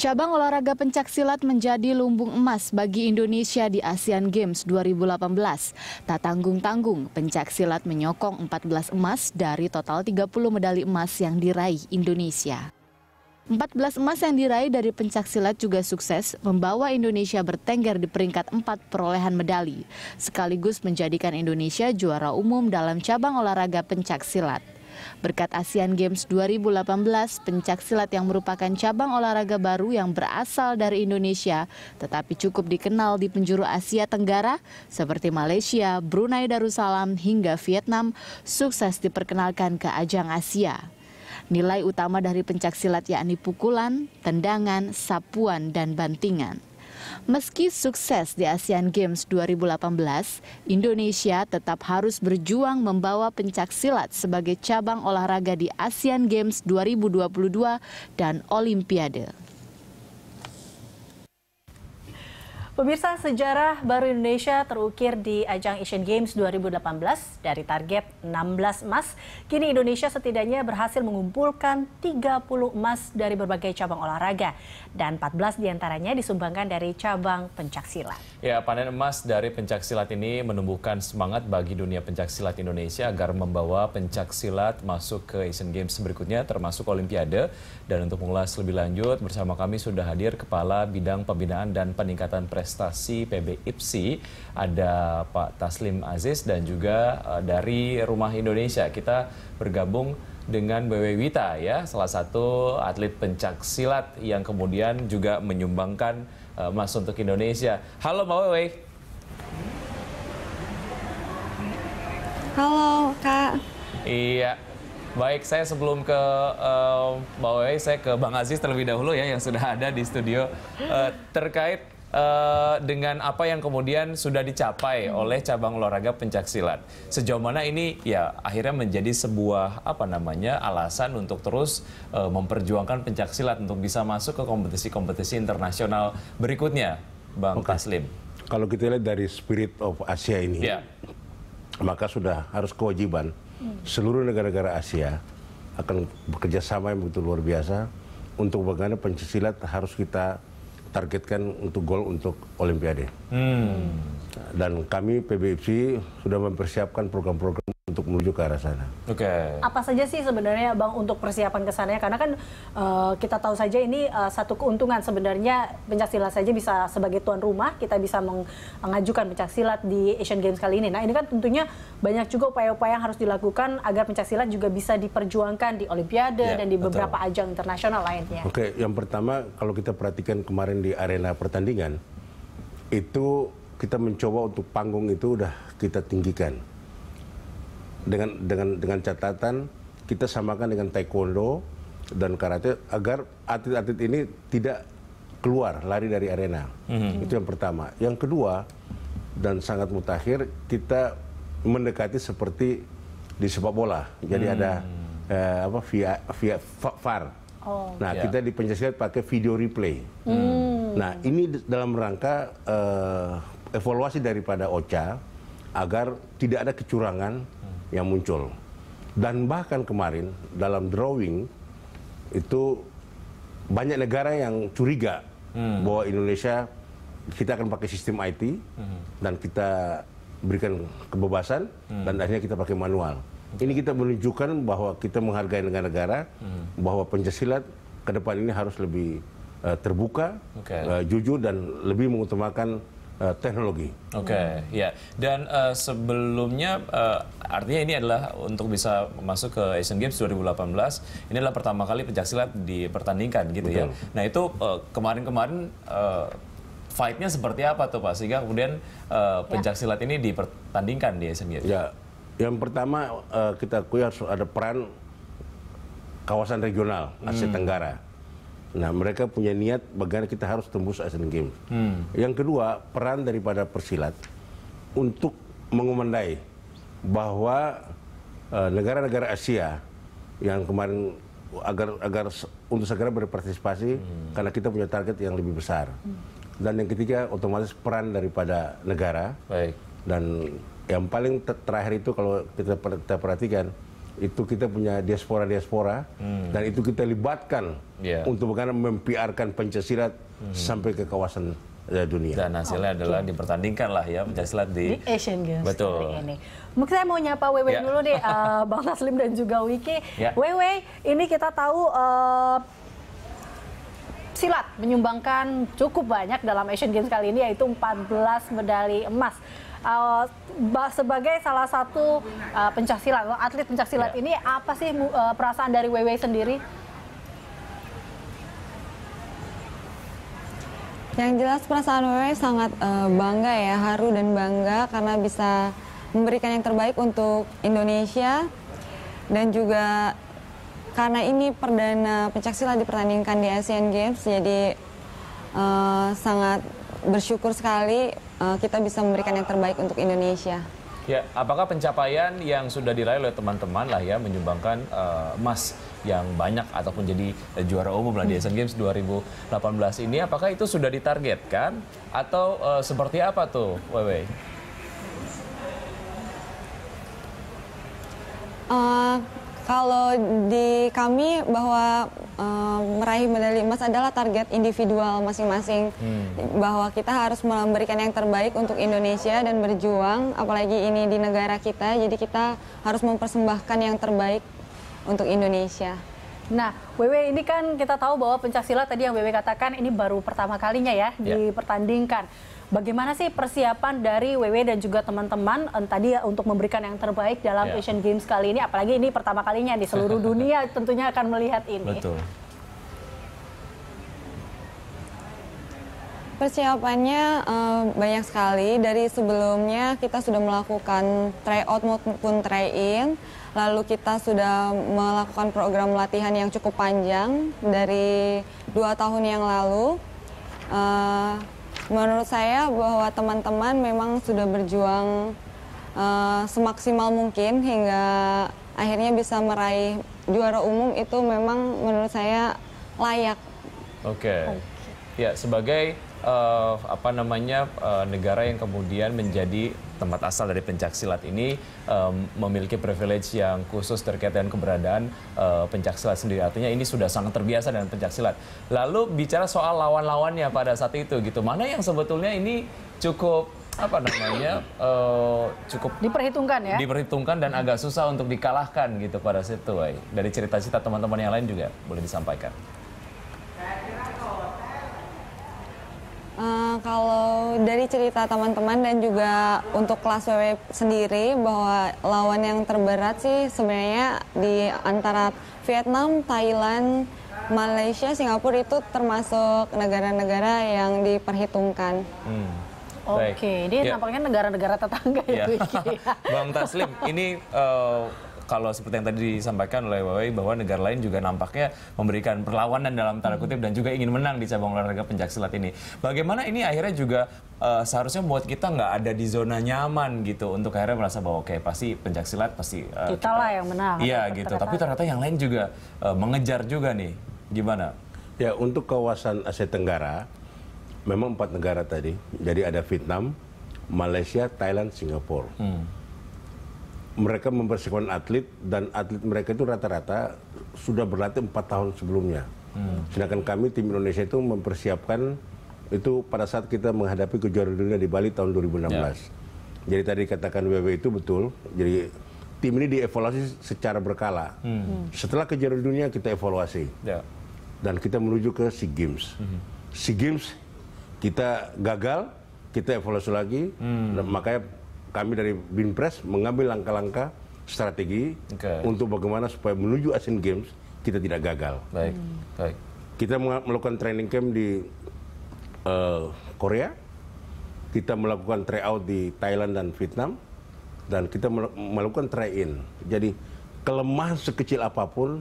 Cabang olahraga pencak silat menjadi lumbung emas bagi Indonesia di Asian Games 2018. Tak tanggung-tanggung, pencak silat menyokong 14 emas dari total 30 medali emas yang diraih Indonesia. 14 emas yang diraih dari pencak silat juga sukses membawa Indonesia bertengger di peringkat 4 perolehan medali, sekaligus menjadikan Indonesia juara umum dalam cabang olahraga pencak silat. Berkat Asian Games 2018, pencak silat yang merupakan cabang olahraga baru yang berasal dari Indonesia, tetapi cukup dikenal di penjuru Asia Tenggara seperti Malaysia, Brunei Darussalam hingga Vietnam, sukses diperkenalkan ke ajang Asia. Nilai utama dari pencak silat yakni pukulan, tendangan, sapuan, dan bantingan. Meski sukses di ASEAN Games 2018, Indonesia tetap harus berjuang membawa pencak silat sebagai cabang olahraga di ASEAN Games 2022 dan Olimpiade. Pemirsa, sejarah baru Indonesia terukir di ajang Asian Games 2018 dari target 16 emas. Kini Indonesia setidaknya berhasil mengumpulkan 30 emas dari berbagai cabang olahraga dan 14 diantaranya disumbangkan dari cabang pencaksilat. Ya, panen emas dari pencaksilat ini menumbuhkan semangat bagi dunia pencaksilat Indonesia agar membawa pencaksilat masuk ke Asian Games berikutnya termasuk Olimpiade. Dan untuk mengulas lebih lanjut bersama kami sudah hadir Kepala Bidang Pembinaan dan Peningkatan Prestasi Stasi PB IPSI ada Pak Taslim Aziz dan juga uh, dari Rumah Indonesia kita bergabung dengan BW Wita ya salah satu atlet pencak silat yang kemudian juga menyumbangkan uh, emas untuk Indonesia. Halo Mbak Wewe. Halo Kak. Iya. Baik, saya sebelum ke uh, Mbak Wewe, saya ke Bang Aziz terlebih dahulu ya yang sudah ada di studio uh, terkait uh, dengan apa yang kemudian sudah dicapai hmm. oleh cabang olahraga pencaksilat. Sejauh mana ini ya akhirnya menjadi sebuah apa namanya alasan untuk terus uh, memperjuangkan pencaksilat untuk bisa masuk ke kompetisi-kompetisi internasional berikutnya, Bang okay. Taslim. Kalau kita lihat dari spirit of Asia ini, yeah. maka sudah harus kewajiban hmm. seluruh negara-negara Asia akan bekerja sama yang begitu luar biasa untuk bagaimana pencaksilat harus kita targetkan untuk gol untuk Olimpiade. Hmm. Dan kami PBFC sudah mempersiapkan program-program untuk menuju ke arah sana. Oke. Okay. Apa saja sih sebenarnya Bang untuk persiapan ke sana karena kan uh, kita tahu saja ini uh, satu keuntungan sebenarnya pencaksilat saja bisa sebagai tuan rumah kita bisa mengajukan pencaksilat di Asian Games kali ini. Nah, ini kan tentunya banyak juga upaya-upaya yang harus dilakukan agar pencaksilat juga bisa diperjuangkan di olimpiade yeah, dan di betul. beberapa ajang internasional lainnya. Oke, okay, yang pertama kalau kita perhatikan kemarin di arena pertandingan itu kita mencoba untuk panggung itu udah kita tinggikan dengan dengan dengan catatan kita samakan dengan taekwondo dan karate agar atlet-atlet ini tidak keluar lari dari arena. Mm-hmm. Itu yang pertama. Yang kedua dan sangat mutakhir kita mendekati seperti di sepak bola. Jadi mm. ada eh, apa via via VAR. Oh. Nah, yeah. kita di pakai video replay. Mm. Nah, ini dalam rangka eh, evaluasi daripada OCA agar tidak ada kecurangan hmm yang muncul. Dan bahkan kemarin dalam drawing itu banyak negara yang curiga hmm. bahwa Indonesia kita akan pakai sistem IT hmm. dan kita berikan kebebasan hmm. dan akhirnya kita pakai manual. Ini kita menunjukkan bahwa kita menghargai negara-negara, hmm. bahwa penjelasan ke depan ini harus lebih uh, terbuka, okay. uh, eh, jujur dan lebih mengutamakan Eh, teknologi. Oke, okay, ya. Dan uh, sebelumnya uh, artinya ini adalah untuk bisa masuk ke Asian Games 2018, ini adalah pertama kali pencaksilat dipertandingkan gitu ya. Betul. ya. Nah, itu kemarin-kemarin uh, uh, fight-nya seperti apa tuh Pak sehingga kemudian uh, pencaksilat ya. ini dipertandingkan di Asian Games? Ya. Yang pertama uh, kita akui harus ada peran kawasan regional Asia hmm. Tenggara. Nah, mereka punya niat bagaimana kita harus tembus Asian Games. Hmm. Yang kedua, peran daripada persilat untuk mengumandai bahwa eh, negara-negara uh, Asia yang kemarin agar agar untuk segera berpartisipasi hmm. karena kita punya target yang lebih besar. Hmm. Dan yang ketiga, otomatis peran daripada negara. Baik. Dan yang paling ter terakhir itu kalau kita, per kita perhatikan itu kita punya diaspora-diaspora hmm. dan itu kita libatkan yeah. untuk bagaimana mempiarkan Pancasila hmm. sampai ke kawasan eh, dunia. Dan hasilnya oh, adalah okay. dipertandingkan lah ya Pancasila di, di Asian Games. Betul. Ini. Mungkin saya mau nyapa Wewe yeah. dulu deh uh, Bang Taslim dan juga Wiki. Yeah. Wewe, ini kita tahu uh, silat menyumbangkan cukup banyak dalam Asian Games kali ini yaitu 14 medali emas uh, sebagai salah satu uh, pencaksilat, atlet pencaksilat ya. ini apa sih uh, perasaan dari WW sendiri? Yang jelas perasaan Wewe sangat uh, bangga ya, haru dan bangga karena bisa memberikan yang terbaik untuk Indonesia dan juga karena ini perdana pencaksilat dipertandingkan di Asian Games jadi uh, sangat bersyukur sekali uh, kita bisa memberikan yang terbaik untuk Indonesia. Ya, apakah pencapaian yang sudah diraih oleh teman-teman lah ya menyumbangkan uh, emas yang banyak ataupun jadi uh, juara umum lah di Asian Games 2018 ini apakah itu sudah ditargetkan atau uh, seperti apa tuh, Wewe? Uh, kalau di kami bahwa uh, meraih medali emas adalah target individual masing-masing hmm. bahwa kita harus memberikan yang terbaik untuk Indonesia dan berjuang apalagi ini di negara kita jadi kita harus mempersembahkan yang terbaik untuk Indonesia. Nah, WW ini kan kita tahu bahwa pencaksilat tadi yang WW katakan ini baru pertama kalinya ya yeah. dipertandingkan. Bagaimana sih persiapan dari WW dan juga teman-teman eh, tadi ya, untuk memberikan yang terbaik dalam yeah. Asian Games kali ini, apalagi ini pertama kalinya di seluruh dunia tentunya akan melihat ini. Betul. Persiapannya uh, banyak sekali. Dari sebelumnya kita sudah melakukan tryout maupun try-in. Lalu kita sudah melakukan program latihan yang cukup panjang dari dua tahun yang lalu. Uh, menurut saya bahwa teman-teman memang sudah berjuang uh, semaksimal mungkin hingga akhirnya bisa meraih juara umum itu memang menurut saya layak. Oke. Okay. okay. Ya sebagai uh, apa namanya uh, negara yang kemudian menjadi tempat asal dari pencaksilat ini um, memiliki privilege yang khusus terkait dengan keberadaan uh, pencaksilat sendiri. Artinya ini sudah sangat terbiasa dengan pencaksilat. Lalu bicara soal lawan-lawannya pada saat itu gitu. Mana yang sebetulnya ini cukup apa namanya uh, cukup diperhitungkan ya diperhitungkan dan agak susah untuk dikalahkan gitu pada situ dari cerita-cerita teman-teman yang lain juga boleh disampaikan kalau dari cerita teman-teman dan juga untuk kelas WW sendiri bahwa lawan yang terberat sih sebenarnya di antara Vietnam, Thailand, Malaysia, Singapura itu termasuk negara-negara yang diperhitungkan. Hmm. Oke, okay. ini yeah. nampaknya negara-negara tetangga yeah. ya. ya. Bang Taslim, ini uh, kalau seperti yang tadi disampaikan oleh Wawi bahwa negara lain juga nampaknya memberikan perlawanan dalam tanda kutip dan juga ingin menang di cabang olahraga pencaksilat ini. Bagaimana ini akhirnya juga uh, seharusnya buat kita nggak ada di zona nyaman gitu untuk akhirnya merasa bahwa oke okay, pasti pencaksilat pasti uh, kita, kita lah yang menang. Iya gitu. Tapi ternyata yang lain juga uh, mengejar juga nih. Gimana? Ya untuk kawasan Asia Tenggara memang empat negara tadi. Jadi ada Vietnam, Malaysia, Thailand, Singapura. Hmm mereka mempersiapkan atlet dan atlet mereka itu rata-rata sudah berlatih empat tahun sebelumnya. Hmm. Sedangkan kami tim Indonesia itu mempersiapkan itu pada saat kita menghadapi kejuaraan dunia di Bali tahun 2016. Yeah. Jadi tadi katakan WW itu betul. Jadi tim ini dievaluasi secara berkala. Hmm. hmm. Setelah kejuaraan dunia kita evaluasi. Yeah. Dan kita menuju ke SEA Games. Hmm. SEA Games kita gagal, kita evaluasi lagi. Hmm. makanya kami dari Binpres mengambil langkah-langkah strategi okay. untuk bagaimana supaya menuju Asian Games kita tidak gagal. Baik, hmm. baik. Kita melakukan training camp di uh, Korea, kita melakukan tryout di Thailand dan Vietnam, dan kita melakukan try-in. Jadi kelemahan sekecil apapun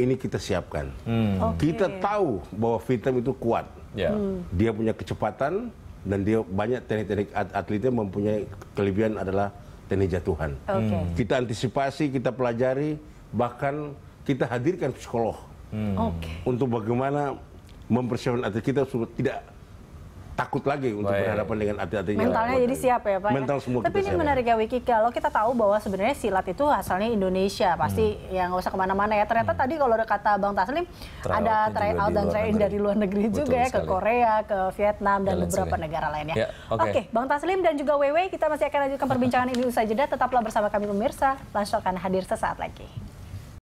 ini kita siapkan. Hmm. Okay. Kita tahu bahwa Vietnam itu kuat, yeah. hmm. dia punya kecepatan, dan dia banyak teknik-teknik atletnya mempunyai kelebihan adalah teknik jatuhan. Okay. Hmm. Kita antisipasi, kita pelajari, bahkan kita hadirkan psikolog hmm. okay. untuk bagaimana mempersiapkan atlet kita supaya tidak takut lagi untuk Baik. berhadapan dengan hati-hati mentalnya jadi siap ya pak ya? mental semua tapi ini menarik ya Wiki kalau kita tahu bahwa sebenarnya silat itu asalnya Indonesia pasti hmm. yang nggak usah kemana-mana ya ternyata hmm. tadi kalau ada kata Bang Taslim try ada try out dan try in dari luar negeri Betul juga ya ke Korea ke Vietnam dan Jalan beberapa sini. negara lainnya ya, oke okay. okay, Bang Taslim dan juga Wewe kita masih akan lanjutkan perbincangan ini usai jeda tetaplah bersama kami pemirsa langsung akan hadir sesaat lagi